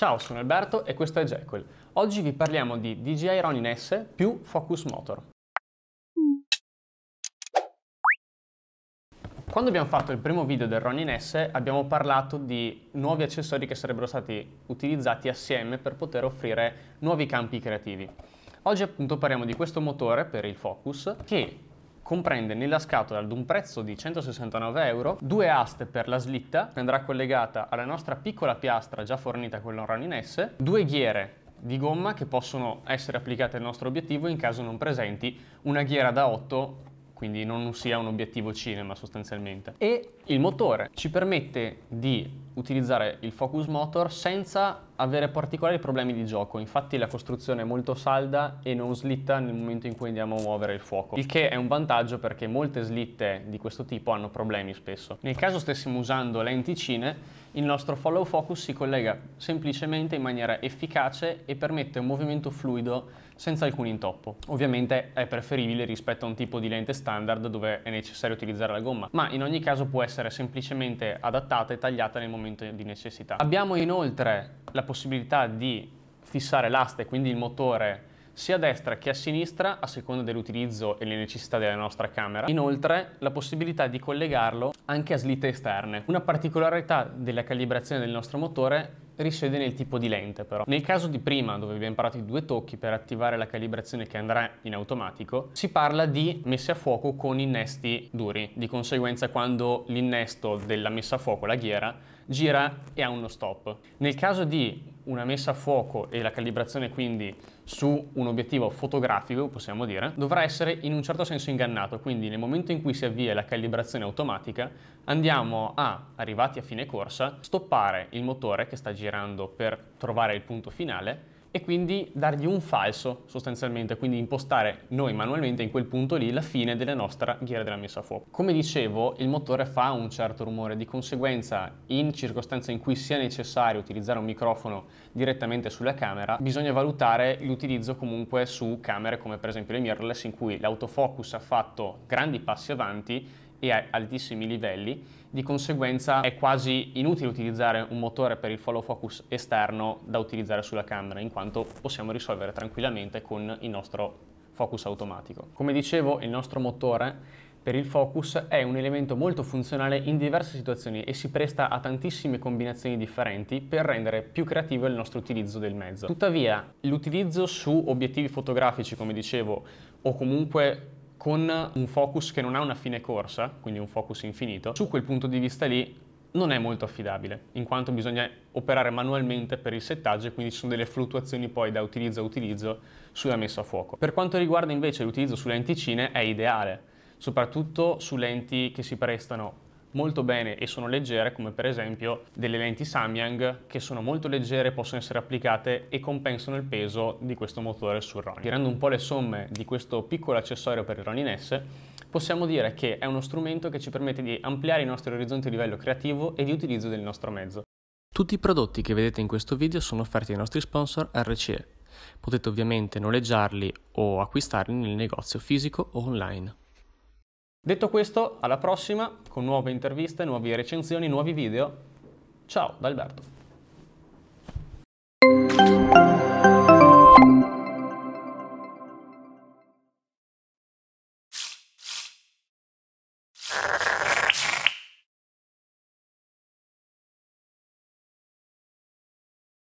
Ciao, sono Alberto e questo è Jekyll. Oggi vi parliamo di DJI Ronin S più Focus Motor. Quando abbiamo fatto il primo video del Ronin S abbiamo parlato di nuovi accessori che sarebbero stati utilizzati assieme per poter offrire nuovi campi creativi. Oggi appunto parliamo di questo motore per il Focus che comprende nella scatola ad un prezzo di 169 euro due aste per la slitta che andrà collegata alla nostra piccola piastra già fornita con l'Onron in S, due ghiere di gomma che possono essere applicate al nostro obiettivo in caso non presenti una ghiera da 8 quindi non sia un obiettivo cinema sostanzialmente. E il motore ci permette di utilizzare il focus motor senza avere particolari problemi di gioco, infatti la costruzione è molto salda e non slitta nel momento in cui andiamo a muovere il fuoco, il che è un vantaggio perché molte slitte di questo tipo hanno problemi spesso. Nel caso stessimo usando lenticine il nostro follow focus si collega semplicemente in maniera efficace e permette un movimento fluido senza alcun intoppo. Ovviamente è preferibile rispetto a un tipo di lente standard dove è necessario utilizzare la gomma, ma in ogni caso può essere semplicemente adattata e tagliata nel momento di necessità. Abbiamo inoltre la possibilità di fissare l'asta e quindi il motore sia a destra che a sinistra a seconda dell'utilizzo e le necessità della nostra camera. Inoltre la possibilità di collegarlo anche a slitte esterne. Una particolarità della calibrazione del nostro motore risiede nel tipo di lente però. Nel caso di prima, dove abbiamo imparato i due tocchi per attivare la calibrazione che andrà in automatico, si parla di messe a fuoco con innesti duri. Di conseguenza quando l'innesto della messa a fuoco, la ghiera, gira e ha uno stop. Nel caso di una messa a fuoco e la calibrazione quindi su un obiettivo fotografico, possiamo dire, dovrà essere in un certo senso ingannato, quindi nel momento in cui si avvia la calibrazione automatica andiamo a, arrivati a fine corsa, stoppare il motore che sta girando per trovare il punto finale e quindi dargli un falso sostanzialmente, quindi impostare noi manualmente in quel punto lì la fine della nostra ghiera della messa a fuoco. Come dicevo, il motore fa un certo rumore, di conseguenza in circostanze in cui sia necessario utilizzare un microfono direttamente sulla camera, bisogna valutare l'utilizzo comunque su camere come per esempio le mirrorless in cui l'autofocus ha fatto grandi passi avanti e a altissimi livelli, di conseguenza è quasi inutile utilizzare un motore per il follow focus esterno da utilizzare sulla camera, in quanto possiamo risolvere tranquillamente con il nostro focus automatico. Come dicevo, il nostro motore per il focus è un elemento molto funzionale in diverse situazioni e si presta a tantissime combinazioni differenti per rendere più creativo il nostro utilizzo del mezzo. Tuttavia, l'utilizzo su obiettivi fotografici, come dicevo, o comunque con un focus che non ha una fine corsa, quindi un focus infinito, su quel punto di vista lì non è molto affidabile, in quanto bisogna operare manualmente per il settaggio e quindi ci sono delle fluttuazioni poi da utilizzo a utilizzo sulla messa a fuoco. Per quanto riguarda invece l'utilizzo su lenticine è ideale, soprattutto su lenti che si prestano molto bene e sono leggere, come per esempio delle lenti Samyang, che sono molto leggere, possono essere applicate e compensano il peso di questo motore sul Ronin. Tirando un po' le somme di questo piccolo accessorio per il Ronin S, possiamo dire che è uno strumento che ci permette di ampliare i nostri orizzonti a livello creativo e di utilizzo del nostro mezzo. Tutti i prodotti che vedete in questo video sono offerti ai nostri sponsor RCE. Potete ovviamente noleggiarli o acquistarli nel negozio fisico o online. Detto questo, alla prossima con nuove interviste, nuove recensioni, nuovi video. Ciao da Alberto. you